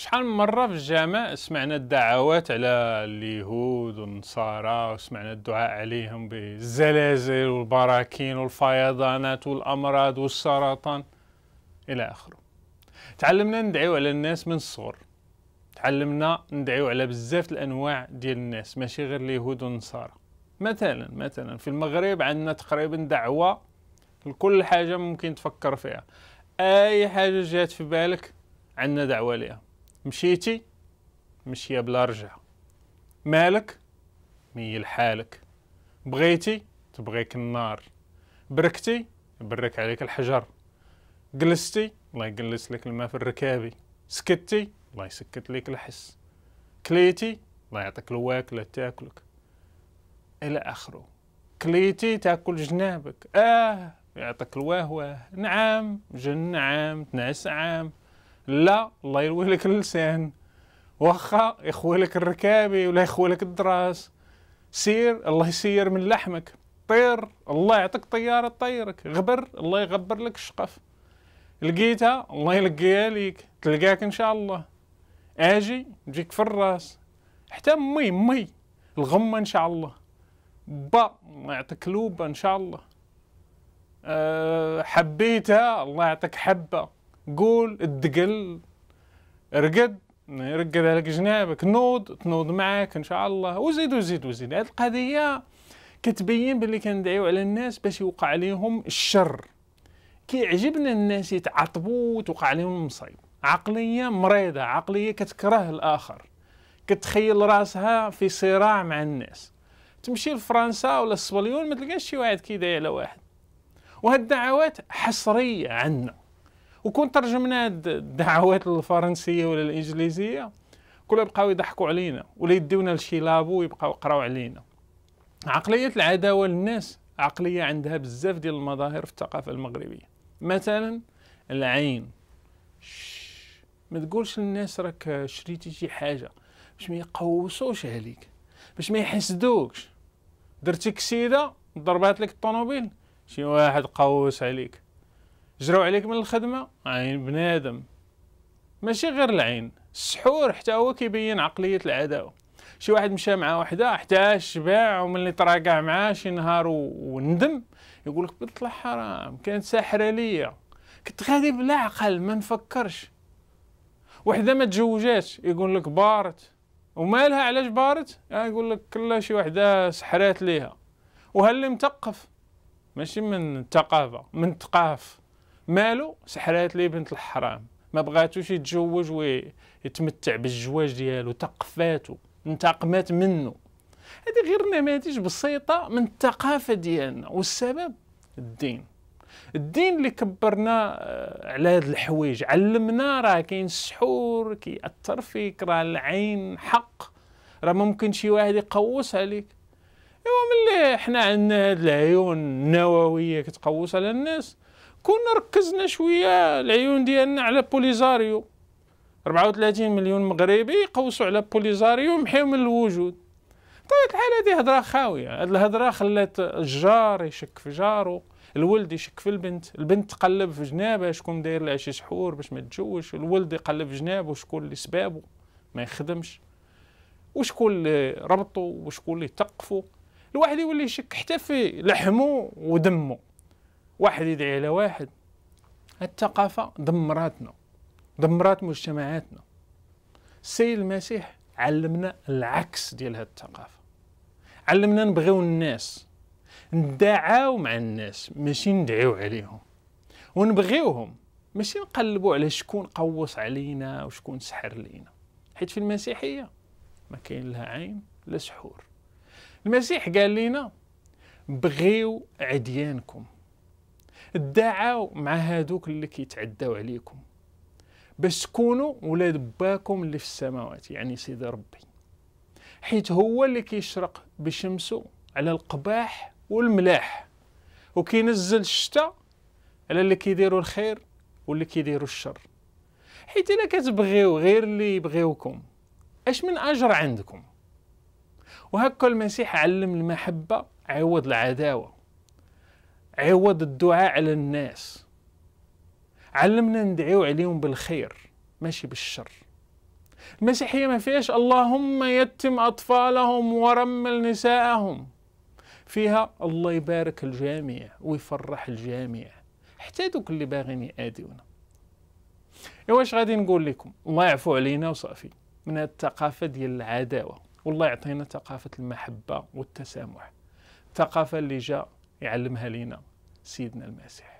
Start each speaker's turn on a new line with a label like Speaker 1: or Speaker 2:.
Speaker 1: شحال من مره في الجامع سمعنا الدعوات على اليهود والنصارى وسمعنا الدعاء عليهم بالزلازل والبراكين والفيضانات والامراض والسرطان الى اخره تعلمنا ندعيو على الناس من الصغر تعلمنا ندعيو على بزاف الانواع ديال الناس ماشي غير اليهود والنصارى مثلا مثلا في المغرب عندنا تقريبا دعوه لكل حاجه ممكن تفكر فيها اي حاجه جات في بالك عندنا دعوه ليها مشيتي مشية بلا رجع مالك ميل حالك بغيتي تبغيك النار بركتي برك عليك الحجر جلستي الله يجلس لك الماء في الركابي سكتي الله يسكت لك الحس كليتي الله يعطيك الواكلة تاكلك إلى آخره كليتي تاكل جنابك آه يعطيك الواهوة نعام جن نعام تنعس عام لا الله يروي لك اللسان واخا يخوي لك الركابي ولا يخوي لك الدراس سير الله يسير من لحمك طير الله يعطيك طيارة تطيرك غبر الله يغبر لك الشقف لقيتها الله يلقيها ليك تلقاك ان شاء الله اجي نجيك في الراس حتى مي مي الغمة ان شاء الله با الله يعطيك لوبة ان شاء الله أه حبيتها الله يعطيك حبة قول الدقل رقد يرقد عليك جنابك نوض تنوض معاك ان شاء الله وزيد وزيد وزيد هذه القضيه كتبين باللي كندعيو على الناس باش يوقع عليهم الشر كيعجبنا الناس يتعطبوا وتوقع عليهم المصايب عقليه مريضه عقليه كتكره الاخر كتخيل راسها في صراع مع الناس تمشي لفرنسا ولا السبليون ما تلقاش شي واحد كيدعي على واحد وهاد الدعوات حصريه عندنا وكون ترجمنا هاد الدعوات للفرنسيه ولا الانجليزيه كل يبقاو يضحكوا علينا ولا يديونا لشي لابو ويبقاو يقراو علينا عقليه العداوه للناس عقليه عندها بزاف ديال المظاهر في الثقافه المغربيه مثلا العين ما تقولش للناس راك شريتي شي حاجه باش ما يقوسوش عليك باش ما يحسدوكش درتي كسيده ضربات لك الطوموبيل شي واحد قوس عليك جراو عليك من الخدمة عين بنادم ماشي غير العين السحور حتى هو كيبين عقلية العداوة شي واحد مشى مع وحدة حتى شبع اللي تراكع معاه شي نهار وندم يقول لك بطلع حرام كانت ساحرة ليا كنت غادي بلا عقل ما نفكرش وحده ما تزوجاتش يقول لك بارت ومالها علاش بارت يعني يقول لك كلا شي وحده سحرات ليها وهل اللي مثقف ماشي من الثقافه من تقاف مالو سحرات ليه بنت الحرام ما بغاتوش يتزوج ويتمتع بالزواج ديالو تقفاتو انتقمات منه هذه غير نماذج بسيطه من الثقافه ديالنا والسبب الدين الدين اللي كبرنا آه، على هاد الحوايج علمنا راه كاين السحور كيأثر فيك راه العين حق راه ممكن شي واحد يقوص عليك ايوا ملي حنا عندنا هاد العيون النوويه كتقوص على الناس كون ركزنا شويه العيون ديالنا على بوليزاريو 34 مليون مغربي قوسوا على بوليزاريو محيو من الوجود بطبيعه طيب، الحال هذه هضره خاويه هذه الهضره خلات الجار يشك في جارو الولد يشك في البنت البنت تقلب في جنابها شكون داير لها شي سحور باش ما تجوش الولد يقلب في جنابه شكون اللي سبابه ما يخدمش وشكون اللي ربطو وشكون اللي تقفه الواحد يولي يشك حتى في لحمه ودمه واحد يدعي على واحد الثقافة دمراتنا دمرات مجتمعاتنا السيد المسيح علمنا العكس ديال هذه الثقافة علمنا نبغيو الناس ندعاو مع الناس ماشي ندعيو عليهم ونبغيوهم ماشي نقلبوا على شكون قوص علينا وشكون سحر لينا حيت في المسيحية ما كاين لها عين لا سحور المسيح قال لنا بغيو عديانكم تداعاو مع هادوك اللي كيتعداو عليكم باش تكونوا ولاد باكم اللي في السماوات يعني سيدي ربي حيت هو اللي كيشرق بشمسه على القباح والملاح وكينزل الشتاء على اللي كيديروا الخير واللي كيديروا الشر حيت الا كتبغيو غير اللي يبغيوكم اش من اجر عندكم وهكا المسيح علم المحبه عوض العداوه عوض الدعاء على الناس علمنا ندعيو عليهم بالخير ماشي بالشر المسيحية ما فيهاش اللهم يتم أطفالهم ورمل نساءهم فيها الله يبارك الجميع ويفرح الجميع حتى دوك اللي باغين يأديونا ايوا واش غادي نقول لكم الله يعفو علينا وصافي من الثقافة ديال العداوة والله يعطينا ثقافة المحبة والتسامح الثقافة اللي جا يعلمها لينا سيدنا المسيح